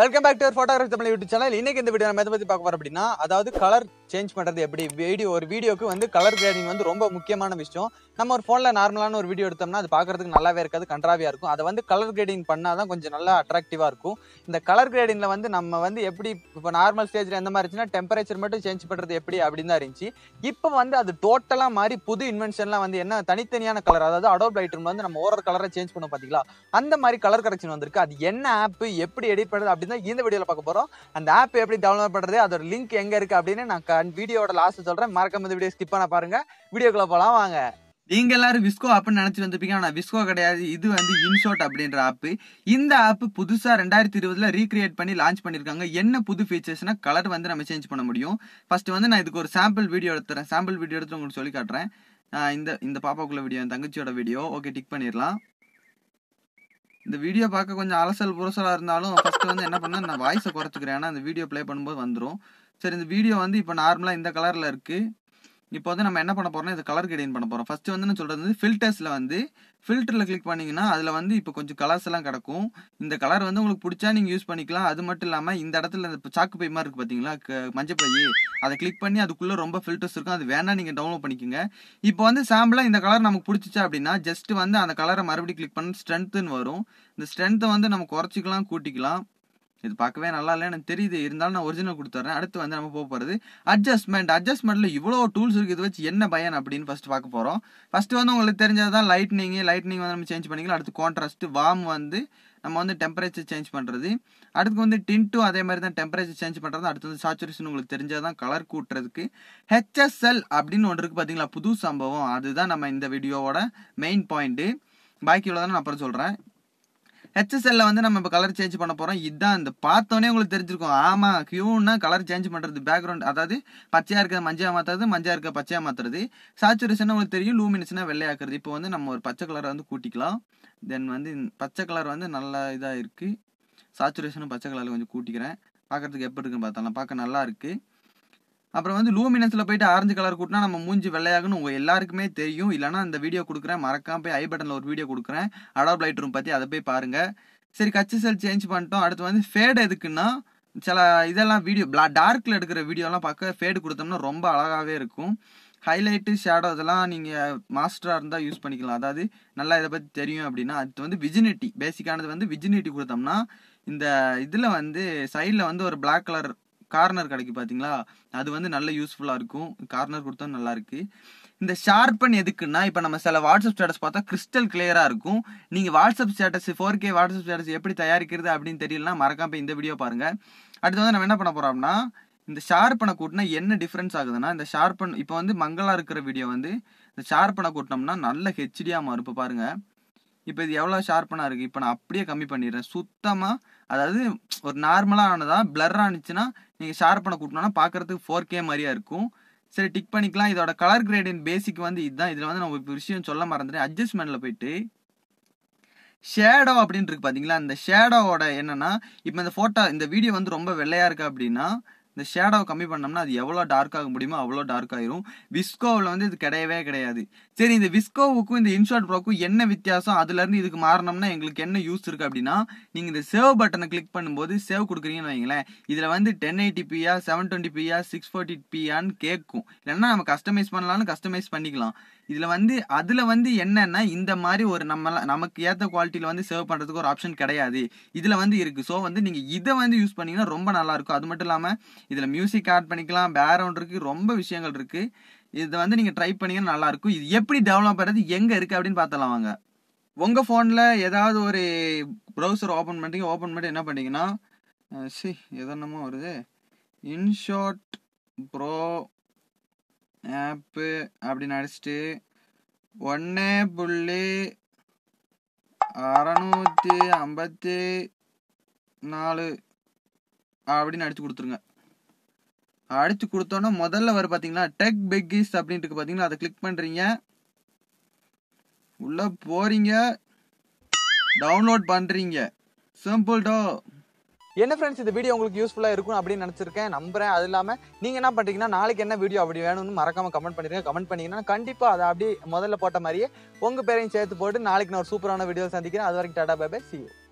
welcome back to photography Tamil YouTube channel இன்னைக்கு இந்த video நம்ம எதை பற்றி பார்க்க போகிறோம் அப்படின்னா அதாவது கலர் சேஞ்ச் பண்ணுறது எப்படி வீடியோ ஒரு வீடியோக்கு வந்து கலர் கிரேடிங் வந்து ரொம்ப முக்கியமான விஷயம் நம்ம ஒரு ஃபோனில் நார்மலான ஒரு வீடியோ எடுத்தோம்னா அது பார்க்குறதுக்கு நல்லாவே இருக்காது கண்ட்ராவியாக இருக்கும் அதை வந்து கலர் கிரேடிங் பண்ணால் தான் கொஞ்சம் நல்லா அட்ராக்டிவாக இருக்கும் இந்த கலர் கிரேடிங்கில் வந்து நம்ம வந்து எப்படி இப்போ நார்மல் ஸ்டேஜில் எந்த மாதிரி இருந்துச்சுன்னா டெம்பரேச்சர் மட்டும் சேஞ்ச் பண்ணுறது எப்படி அப்படின்னு தான் இருந்துச்சு இப்போ வந்து அது டோட்டலாக மாதிரி புது இன்வென்ஷன்லாம் வந்து என்ன தனித்தனியான கலர் அதாவது அடோப் லைட்ரூம் வந்து நம்ம ஓரோ கலரை சேஞ்ச் பண்ணோம் பார்த்தீங்களா அந்த மாதிரி கலர் கரெக்ஷன் வந்திருக்கு அது என்ன ஆப் எப்படி எடிட் பண்ணுறது அப்படின்னு இந்த வீடியோவில் பார்க்க போகிறோம் அந்த ஆப் எப்படி டவுன்லோட் பண்ணுறது அதோட லிங்க் எங்கே இருக்குது அப்படின்னு நான் அண்ட் வீடியோட லாஸ்ட் சொல்கிறேன் மறக்காம இந்த வீடியோ ஸ்கிப் பண்ண பாருங்கள் வீடியோக்குள்ளே போலாம் வாங்க நீங்கள் எல்லாரும் விஸ்கோ ஆப்னு நினைச்சு வந்திருப்பீங்க ஆனால் விஸ்கோ கிடையாது இது வந்து இன்சோட் அப்படின்ற ஆப்பு இந்த ஆப் புதுசாக ரெண்டாயிரத்தி இருபதுல ரீக்ரியேட் பண்ணி லான்ச் பண்ணியிருக்காங்க என்ன புது ஃபீச்சர்ஸ்னால் கலர் வந்து நம்ம சேஞ்ச் பண்ண முடியும் ஃபர்ஸ்ட் வந்து நான் இதுக்கு ஒரு சாம்பிள் வீடியோ எடுத்துறேன் சாம்பிள் வீடியோ எடுத்து உங்களுக்கு சொல்லி காட்டுறேன் இந்த இந்த பாப்பாக்குள்ள வீடியோ என் தங்கச்சியோட வீடியோ ஓகே டிக் பண்ணிடலாம் இந்த வீடியோ பார்க்க கொஞ்சம் அலசல் புரசலா இருந்தாலும் ஃபர்ஸ்ட் வந்து என்ன பண்ணா நான் வாய்ஸை குறைச்சிக்கிறேன் ஏன்னா அந்த வீடியோ ப்ளே பண்ணும்போது வந்துடும் சரி இந்த வீடியோ வந்து இப்போ நார்மலாக இந்த கலரில் இருக்குது இப்போ வந்து நம்ம என்ன பண்ண போகிறோம்னா இது கலர் கிரேடிங் பண்ண போகிறோம் ஃபஸ்ட்டு வந்து நான் சொல்கிறது வந்து ஃபில்டர்ஸில் வந்து ஃபில்டரில் கிளிக் பண்ணிங்கன்னா அதில் வந்து இப்போ கொஞ்சம் கலர்ஸ் எல்லாம் கிடக்கும் இந்த கலர் வந்து உங்களுக்கு பிடிச்சா நீங்கள் யூஸ் பண்ணிக்கலாம் அது மட்டும் இல்லாமல் இந்த இடத்துல இந்த சாக்கு பை மாதிரி இருக்குது பார்த்தீங்களா மஞ்சள் பை அதை கிளிக் பண்ணி அதுக்குள்ளே ரொம்ப ஃபில்டர்ஸ் இருக்கும் அது வேணால் நீங்கள் டவுன்லோட் பண்ணிக்கோங்க இப்போ வந்து சாம்பிளாக இந்த கலர் நமக்கு பிடிச்சிச்சா அப்படின்னா ஜஸ்ட் வந்து அந்த கலரை மறுபடியும் கிளிக் பண்ணி ஸ்ட்ரென்த்துன்னு வரும் இந்த ஸ்ட்ரென்த்தை வந்து நம்ம குறைச்சிக்கலாம் கூட்டிக்கலாம் இது பார்க்கவே நல்லா இல்லை எனக்கு தெரியுது இருந்தாலும் நான் ஒரிஜினல் கொடுத்துறேன் அடுத்து வந்து நம்ம போக போகிறது அட்ஜஸ்ட்மெண்ட் அட்ஜஸ்ட்மெண்ட்டில் இவ்வளோ டூல்ஸ் இருக்குது இது வச்சு என்ன பயன் அப்படின்னு ஃபஸ்ட் பார்க்க போகிறோம் ஃபஸ்ட்டு வந்து உங்களுக்கு தெரிஞ்சது தான் லைட்னிங் லைட்னிங் வந்து நம்ம சேஞ்ச் பண்ணிக்கலாம் அடுத்து கான்ட்ராஸ்ட் வாம் வந்து நம்ம வந்து டெம்பரேச்சர் சேஞ்ச் பண்ணுறது அடுத்து வந்து டின்ட்டும் அதே மாதிரி தான் டெம்பரேச்சர் சேஞ்ச் பண்ணுறது அடுத்து வந்து சாச்சுரேஷன் உங்களுக்கு தெரிஞ்சால் தான் கலர் கூட்டுறதுக்கு ஹெச்எஸ்எல் அப்படின்னு ஒன்று இருக்குது பார்த்தீங்களா புது சம்பவம் அதுதான் நம்ம இந்த வீடியோவோட மெயின் பாயிண்ட்டு பாக்கி உள்ளதான் நான் அப்புறம் சொல்கிறேன் ஹெச்எஸ்எல்ல வந்து நம்ம இப்போ கலர் சேஞ்ச் பண்ண போகிறோம் இதுதான் இந்த பார்த்தோன்னே உங்களுக்கு தெரிஞ்சிருக்கும் ஆமாம் கியூன்னா கலர் சேஞ்ச் பண்ணுறது பேக்ரவுண்ட் அதாவது பச்சையாக இருக்கிற மஞ்சாக மாற்றுறது மஞ்சாக இருக்க பச்சையாக மாற்றுறது சாச்சுரேஷன் உங்களுக்கு தெரியும் லூமினஸ்னா வெள்ளையாக்குறது இப்போ வந்து நம்ம ஒரு பச்சை கலரை வந்து கூட்டிக்கலாம் தென் வந்து பச்சை கலர் வந்து நல்லா இதாக இருக்குது சாச்சுரேஷனும் பச்சை கலரில் கொஞ்சம் கூட்டிக்கிறேன் பார்க்குறதுக்கு எப்படி இருக்குன்னு பார்த்தாலாம் பார்க்க நல்லா இருக்குது அப்புறம் வந்து லூமினஸில் போயிட்டு ஆரஞ்சு கலர் கூட்டினா நம்ம மூஞ்சி வெள்ளையாகணும் உங்கள் எல்லாருக்குமே தெரியும் இல்லைனா இந்த வீடியோ கொடுக்குறேன் மறக்காம போய் ஐ பட்டனில் ஒரு வீடியோ கொடுக்குறேன் அடாப் லைட் ரூம் பற்றி அதை போய் பாருங்கள் சரி கச்சி செல் சேஞ்ச் பண்ணிட்டோம் அடுத்து வந்து ஃபேடு எதுக்குன்னா சில இதெல்லாம் வீடியோ பிளா டார்க்கில் எடுக்கிற வீடியோலாம் பார்க்க ஃபேடு கொடுத்தோம்னா ரொம்ப அழகாகவே இருக்கும் ஹைலைட்டு ஷேடோ இதெல்லாம் நீங்கள் மாஸ்டராக இருந்தால் யூஸ் பண்ணிக்கலாம் அதாவது நல்லா இதை பற்றி தெரியும் அப்படின்னா அது வந்து விஜினிட்டி பேசிக்கானது வந்து விஜினிட்டி கொடுத்தோம்னா இந்த இதில் வந்து சைடில் வந்து ஒரு பிளாக் கலர் கார்னர் கிடைக்கும் பார்த்தீங்களா அது வந்து நல்ல யூஸ்ஃபுல்லாக இருக்கும் கார்னர் கொடுத்தா நல்லாயிருக்கு இந்த ஷார்பன் எதுக்குன்னா இப்போ நம்ம சில வாட்ஸ்அப் ஸ்டேட்டஸ் பார்த்தா கிறிஸ்டல் கிளியராக இருக்கும் நீங்கள் WhatsApp status four K WhatsApp status எப்படி தயாரிக்கிறது அப்படின்னு தெரியலனா மறக்காம இந்த வீடியோ பாருங்கள் அடுத்து வந்து நம்ம என்ன பண்ண போகிறோம்னா இந்த ஷார்பனை கூட்டினா என்ன டிஃப்ரென்ஸ் ஆகுதுன்னா இந்த ஷார்பன் இப்போ வந்து மங்களாக இருக்கிற வீடியோ வந்து இந்த ஷார்பனை கூட்டினோம்னா நல்ல ஹெச்டியாக மாறும் இப்போ பாருங்கள் இப்போ இது எவ்வளோ ஷார்ப்பனாக இருக்குது இப்போ நான் அப்படியே கம்மி பண்ணிடுறேன் சுத்தமாக அதாவது ஒரு நார்மலாக ஆனதா பிளர் ஆனிச்சுன்னா நீங்கள் ஷேர் பண்ண கூட்டணும்னா பார்க்குறதுக்கு ஃபோர் கே மாதிரியா இருக்கும் சரி டிக் பண்ணிக்கலாம் இதோட கலர் கிரேடியன் பேசிக் வந்து இதுதான் இதில் வந்து நான் இப்போ விஷயம் சொல்ல மறந்துட்டேன் அட்ஜஸ்ட்மெண்ட்டில் போயிட்டு ஷேடோ அப்படின்னு இருக்கு பார்த்தீங்களா அந்த ஷேடோவோட என்னன்னா இப்போ இந்த ஃபோட்டோ இந்த வீடியோ வந்து ரொம்ப வெள்ளையாக இருக்குது அப்படின்னா இந்த ஷேடோவை கம்மி பண்ணோம்னா அது எவ்வளோ டார்க் ஆக முடியுமோ அவ்வளோ டார்க் ஆயிரும் விஸ்கோவில் வந்து இது கிடையவே கிடையாது சரி இந்த விஸ்கோவுக்கும் இந்த இன்ஷாட் ப்ரோக்கும் என்ன வித்தியாசம் அதுலேருந்து இதுக்கு மாறினோம்னா எங்களுக்கு என்ன யூஸ் இருக்குது அப்படின்னா நீங்கள் இந்த சேவ் பட்டனை கிளிக் பண்ணும்போது சேவ் கொடுக்குறீங்கன்னு வைங்களேன் இதில் வந்து ten eighty p seven twenty p six forty பியான்னு கேட்கும் இல்லைன்னா நம்ம கஸ்டமைஸ் பண்ணலாம்னு கஸ்டமைஸ் பண்ணிக்கலாம் இதில் வந்து அதில் வந்து என்னென்னா இந்த மாதிரி ஒரு நம்ம நமக்கு ஏற்ற குவாலிட்டியில் வந்து சேவ் பண்ணுறதுக்கு ஒரு ஆப்ஷன் கிடையாது இதில் வந்து இருக்குது ஸோ வந்து நீங்கள் இதை வந்து யூஸ் பண்ணிங்கன்னா ரொம்ப நல்லாயிருக்கும் அது மட்டும் இல்லாமல் இதில் மியூசிக் ஆட் பண்ணிக்கலாம் பேரவுண்ட் இருக்குது ரொம்ப விஷயங்கள் இருக்குது இதை வந்து நீங்கள் ட்ரை பண்ணிங்கன்னா நல்லாயிருக்கும் இது எப்படி டெவலப் பண்ணுறது எங்கே இருக்குது அப்படின்னு பார்த்தலாம் வாங்க உங்கள் ஃபோனில் ஏதாவது ஒரு ப்ரௌசர் ஓப்பன் பண்ணுறீங்க ஓப்பன் பண்ணிட்டு என்ன பண்ணிங்கன்னா சி எதனமோ வருது இன்ஷாட் ப்ரோ ஆப்பு அப்படின்னு அடிச்சுட்டு ஒன்று புள்ளி அறநூற்றி ஐம்பத்தி நாலு அப்படின்னு அடித்து கொடுத்துருங்க அடிச்சு கொடுத்தோன்னா முதல்ல வர பார்த்தீங்கன்னா டெக் பெக்கிஸ் அப்படின்ட்டு பார்த்தீங்களா அதை கிளிக் பண்ணுறீங்க உள்ளே போகிறீங்க டவுன்லோட் பண்ணுறீங்க சிம்பிள் டோ என்ன ஃப்ரெண்ட்ஸ் இந்த வீடியோ உங்களுக்கு யூஸ்ஃபுல்லாக இருக்கும் அப்படின்னு நினச்சிருக்கேன் நம்புறேன் அது இல்லாமல் நீங்கள் என்ன பண்ணுறீங்கன்னா நாளைக்கு என்ன வீடியோ அப்படி வேணும்னு மறக்காமல் கமெண்ட் பண்ணிடுங்க கமெண்ட் பண்ணிங்கன்னா கண்டிப்பாக அதை அப்படியே முதல்ல போட்ட மாதிரியே உங்கள் பேரையும் சேர்த்து போட்டு நாளைக்கு நான் ஒரு சூப்பரான வீடியோ சந்திக்கிறேன் அது வரைக்கும் டாடா பை சி யூ